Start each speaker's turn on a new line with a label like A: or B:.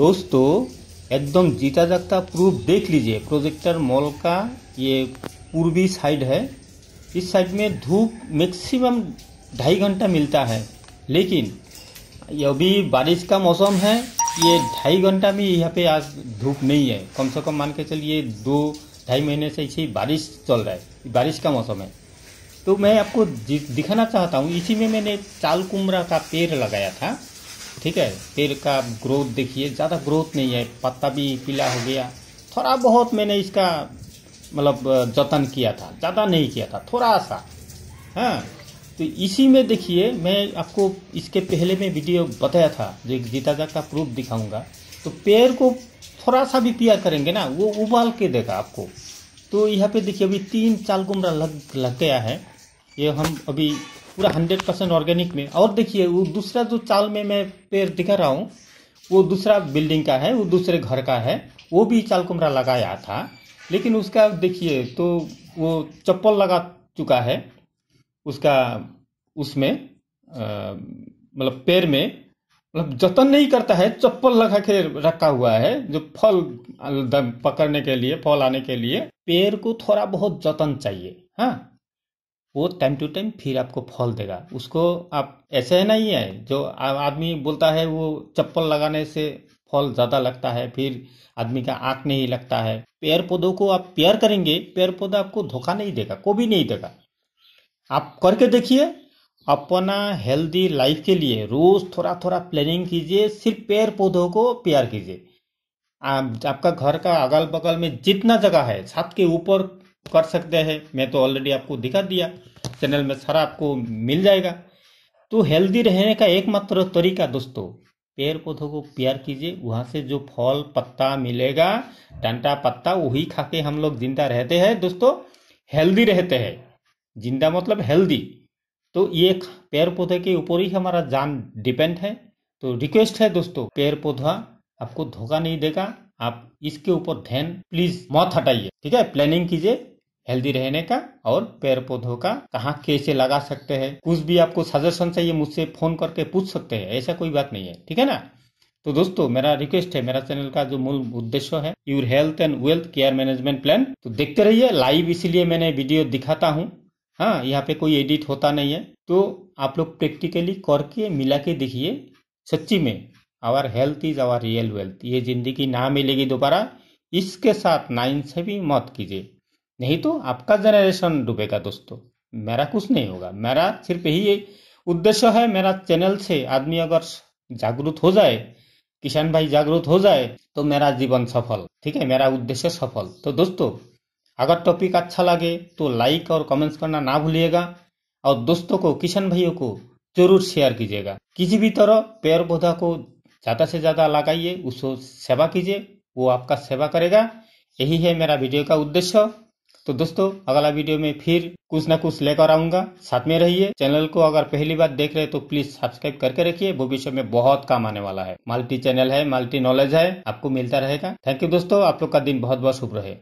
A: दोस्तों एकदम जीता जागता प्रूफ देख लीजिए प्रोजेक्टर मॉल का ये पूर्वी साइड है इस साइड में धूप मैक्सिमम ढाई घंटा मिलता है लेकिन अभी बारिश का मौसम है ये ढाई घंटा भी यहाँ पे आज धूप नहीं है कम से कम मान के चलिए दो ढाई महीने से ऐसे बारिश चल रहा है बारिश का मौसम है तो मैं आपको दिखाना चाहता हूँ इसी में मैंने चाल कुमरा का पेड़ लगाया था ठीक है पेड़ का ग्रोथ देखिए ज़्यादा ग्रोथ नहीं है पत्ता भी पीला हो गया थोड़ा बहुत मैंने इसका मतलब जतन किया था ज़्यादा नहीं किया था थोड़ा सा हाँ तो इसी में देखिए मैं आपको इसके पहले में वीडियो बताया था जो एक जीताजा का प्रूफ दिखाऊंगा तो पेड़ को थोड़ा सा भी पिया करेंगे ना वो उबाल के देगा आपको तो यहाँ पे देखिए अभी तीन चाल गुमरा लग लग गया है ये हम अभी पूरा हंड्रेड परसेंट ऑर्गेनिक में और देखिए वो दूसरा जो चाल में मैं पेड़ दिखा रहा हूँ वो दूसरा बिल्डिंग का है वो दूसरे घर का है वो भी चाल कुमरा लगाया था लेकिन उसका देखिए तो वो चप्पल लगा चुका है उसका उसमें मतलब पेड़ में मतलब जतन नहीं करता है चप्पल लगा के रखा हुआ है जो फल पकड़ने के लिए फल आने के लिए पेड़ को थोड़ा बहुत जतन चाहिए हाँ वो टाइम टू टाइम फिर आपको फल देगा उसको आप ऐसे है नहीं है जो आदमी बोलता है वो चप्पल लगाने से फल ज़्यादा लगता है फिर आदमी का आँख नहीं लगता है पेड़ पौधों को आप प्यार करेंगे पेड़ पौधा आपको धोखा नहीं देगा को भी नहीं देगा आप करके देखिए अपना हेल्दी लाइफ के लिए रोज थोड़ा थोड़ा प्लानिंग कीजिए सिर्फ पेड़ पौधों को प्यार कीजिए आप, आपका घर का अगल बगल में जितना जगह है छत के ऊपर कर सकते हैं मैं तो ऑलरेडी आपको दिखा दिया चैनल में सारा आपको मिल जाएगा तो हेल्दी रहने का एकमात्र तरीका दोस्तों पेड़ पौधों को प्यार कीजिए वहाँ से जो फल पत्ता मिलेगा डंटा पत्ता वही खा के हम लोग जिंदा रहते हैं दोस्तों हेल्दी रहते हैं जिंदा मतलब हेल्दी तो ये पेड़ पौधे के ऊपर ही हमारा जान डिपेंड है तो रिक्वेस्ट है दोस्तों पेड़ पौधा आपको धोखा नहीं देगा आप इसके ऊपर ध्यान प्लीज मत हटाइए ठीक है प्लानिंग कीजिए हेल्दी रहने का और पेड़ पौधों का कहा कैसे लगा सकते हैं कुछ भी आपको सजेशन चाहिए मुझसे फोन करके पूछ सकते हैं ऐसा कोई बात नहीं है ठीक है ना तो दोस्तों मेरा रिक्वेस्ट है मेरा चैनल का जो मूल उद्देश्य है your health and wealth care management plan तो देखते रहिए लाइव इसीलिए मैंने वीडियो दिखाता हूँ हाँ यहाँ पे कोई एडिट होता नहीं है तो आप लोग प्रैक्टिकली करके मिला के देखिए सच्ची में our health is our real wealth ये जिंदगी ना मिलेगी दोबारा इसके साथ नाइन से भी मौत कीजिए नहीं तो आपका जनरेशन डूबेगा दोस्तों मेरा कुछ नहीं होगा मेरा सिर्फ यही उद्देश्य है मेरा चैनल से आदमी अगर जागरूक हो जाए किसान भाई जागरूक हो जाए तो मेरा जीवन सफल ठीक है मेरा उद्देश्य सफल तो दोस्तों अगर टॉपिक अच्छा लगे तो लाइक और कमेंट्स करना ना भूलिएगा और दोस्तों को किसान भाइयों को जरूर शेयर कीजिएगा किसी भी तरह पेड़ पौधा को ज़्यादा से ज़्यादा लगाइए उसको सेवा कीजिए वो आपका सेवा करेगा यही है मेरा वीडियो का उद्देश्य तो दोस्तों अगला वीडियो में फिर कुछ ना कुछ लेकर आऊंगा साथ में रहिए चैनल को अगर पहली बार देख रहे तो प्लीज सब्सक्राइब करके रखिए भविष्य में बहुत काम आने वाला है मल्टी चैनल है मल्टी नॉलेज है आपको मिलता रहेगा थैंक यू दोस्तों आप लोग का दिन बहुत बहुत शुभ रहे